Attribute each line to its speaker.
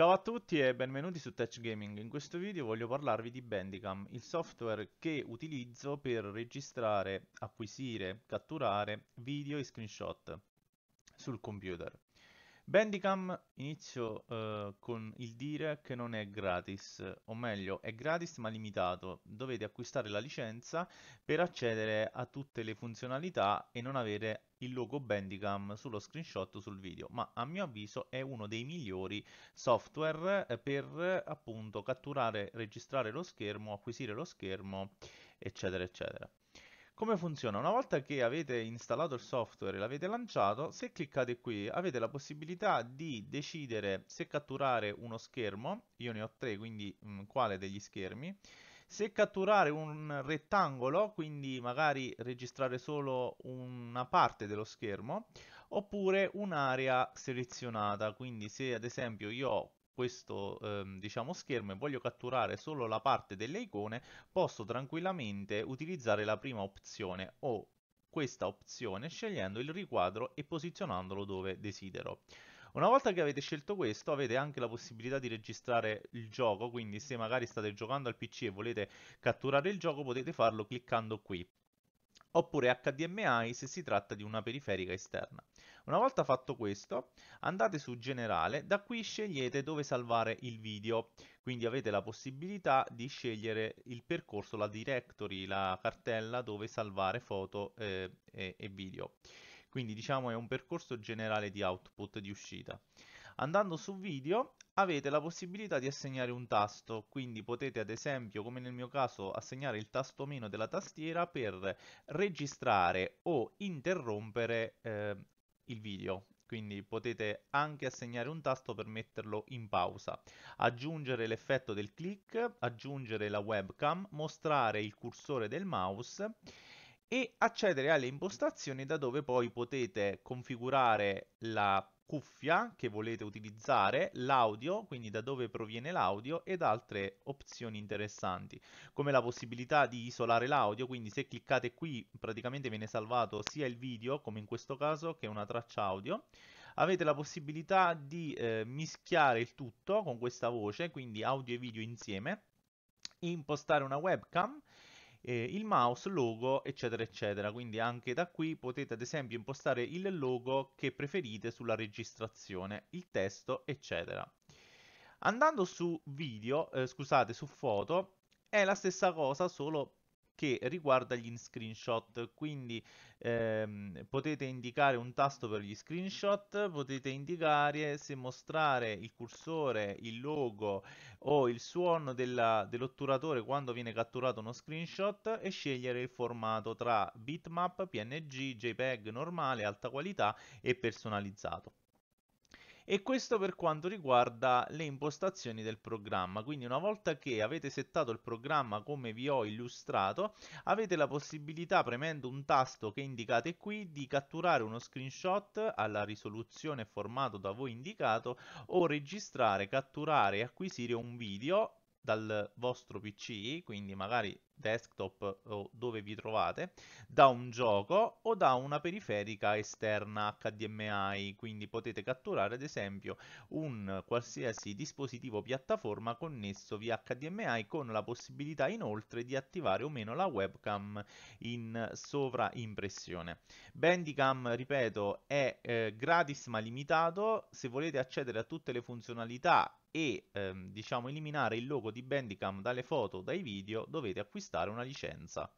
Speaker 1: Ciao a tutti e benvenuti su Touch Gaming, in questo video voglio parlarvi di Bandicam, il software che utilizzo per registrare, acquisire, catturare video e screenshot sul computer. Bandicam inizio eh, con il dire che non è gratis, o meglio è gratis ma limitato, dovete acquistare la licenza per accedere a tutte le funzionalità e non avere il logo Bandicam sullo screenshot o sul video, ma a mio avviso è uno dei migliori software eh, per appunto catturare, registrare lo schermo, acquisire lo schermo eccetera eccetera. Come funziona? Una volta che avete installato il software e l'avete lanciato, se cliccate qui avete la possibilità di decidere se catturare uno schermo, io ne ho tre, quindi mh, mm, quale degli schermi, se catturare un rettangolo, quindi magari registrare solo una parte dello schermo, oppure un'area selezionata, quindi se ad esempio io ho questo ehm, diciamo schermo e voglio catturare solo la parte delle icone, posso tranquillamente utilizzare la prima opzione o questa opzione scegliendo il riquadro e posizionandolo dove desidero. Una volta che avete scelto questo avete anche la possibilità di registrare il gioco, quindi se magari state giocando al PC e volete catturare il gioco potete farlo cliccando qui oppure HDMI se si tratta di una periferica esterna. Una volta fatto questo andate su generale, da qui scegliete dove salvare il video, quindi avete la possibilità di scegliere il percorso, la directory, la cartella dove salvare foto eh, e, e video. Quindi diciamo è un percorso generale di output di uscita. Andando su video avete la possibilità di assegnare un tasto, quindi potete ad esempio, come nel mio caso, assegnare il tasto meno della tastiera per registrare o interrompere eh, il video. Quindi potete anche assegnare un tasto per metterlo in pausa, aggiungere l'effetto del click, aggiungere la webcam, mostrare il cursore del mouse e accedere alle impostazioni da dove poi potete configurare la cuffia che volete utilizzare, l'audio, quindi da dove proviene l'audio ed altre opzioni interessanti, come la possibilità di isolare l'audio, quindi se cliccate qui praticamente viene salvato sia il video, come in questo caso, che una traccia audio. Avete la possibilità di eh, mischiare il tutto con questa voce, quindi audio e video insieme, impostare una webcam eh, il mouse, logo, eccetera, eccetera. Quindi anche da qui potete ad esempio impostare il logo che preferite sulla registrazione, il testo, eccetera. Andando su video, eh, scusate, su foto, è la stessa cosa solo che riguarda gli screenshot, quindi ehm, potete indicare un tasto per gli screenshot, potete indicare se mostrare il cursore, il logo o il suono dell'otturatore dell quando viene catturato uno screenshot e scegliere il formato tra bitmap, png, jpeg normale, alta qualità e personalizzato e questo per quanto riguarda le impostazioni del programma quindi una volta che avete settato il programma come vi ho illustrato avete la possibilità premendo un tasto che indicate qui di catturare uno screenshot alla risoluzione e formato da voi indicato o registrare, catturare e acquisire un video dal vostro PC, quindi magari desktop o dove vi trovate, da un gioco o da una periferica esterna HDMI, quindi potete catturare ad esempio un qualsiasi dispositivo piattaforma connesso via HDMI con la possibilità inoltre di attivare o meno la webcam in sovraimpressione. Bandicam, ripeto, è eh, gratis ma limitato, se volete accedere a tutte le funzionalità e ehm, diciamo eliminare il logo di Bandicam dalle foto dai video dovete acquistare acquistare una licenza.